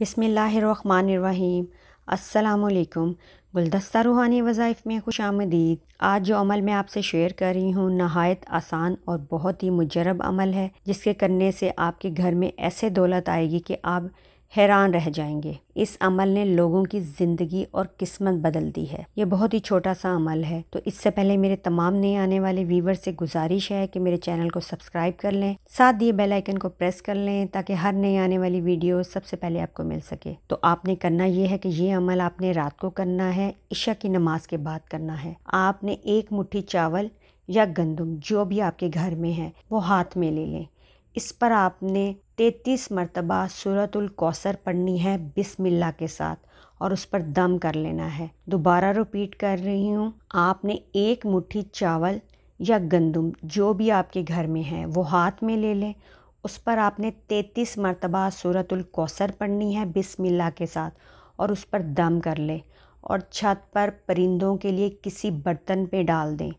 बिसमीम् अल्लाम गुलदस्ता रूहानी वज़ाइफ़ में खुश आमदीद आज जो अमल मैं आपसे शेयर कर रही हूँ नहायत आसान और बहुत ही मुजरब अमल है जिसके करने से आपके घर में ऐसे दौलत आएगी कि आप हैरान रह जाएंगे इस अमल ने लोगों की ज़िंदगी और किस्मत बदल दी है ये बहुत ही छोटा सा अमल है तो इससे पहले मेरे तमाम नए आने वाले व्यूवर से गुजारिश है कि मेरे चैनल को सब्सक्राइब कर लें साथ दिए बेल आइकन को प्रेस कर लें ताकि हर नई आने वाली वीडियो सबसे पहले आपको मिल सके तो आपने करना ये है कि ये अमल आपने रात को करना है ईशा की नमाज के बाद करना है आपने एक मुठ्ठी चावल या गंदम जो भी आपके घर में है वो हाथ में ले लें इस पर आपने तैतीस मरतबा सूरतुल कौसर पढ़नी है बिसमिल्ला के साथ और उस पर दम कर लेना है दोबारा रिपीट कर रही हूँ आपने एक मुट्ठी चावल या गंदम जो भी आपके घर में है वो हाथ में ले लें उस पर आपने तैतीस मरतबा सूरतुल कौसर पढ़नी है बिसमिल्ला के साथ और उस पर दम कर ले और छत पर परिंदों के लिए किसी बर्तन पे डाल दें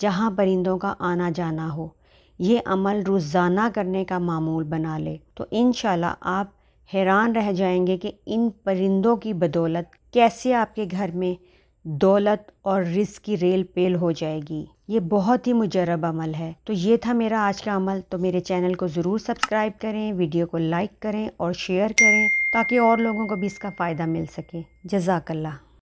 जहाँ परिंदों का आना जाना हो ये अमल रोज़ाना करने का मामूल बना ले तो इन आप हैरान रह जाएंगे कि इन परिंदों की बदौलत कैसे आपके घर में दौलत और रिस्क की रेल पेल हो जाएगी ये बहुत ही मुजरब अमल है तो ये था मेरा आज का अमल तो मेरे चैनल को ज़रूर सब्सक्राइब करें वीडियो को लाइक करें और शेयर करें ताकि और लोगों को भी इसका फ़ायदा मिल सके जजाकल्ला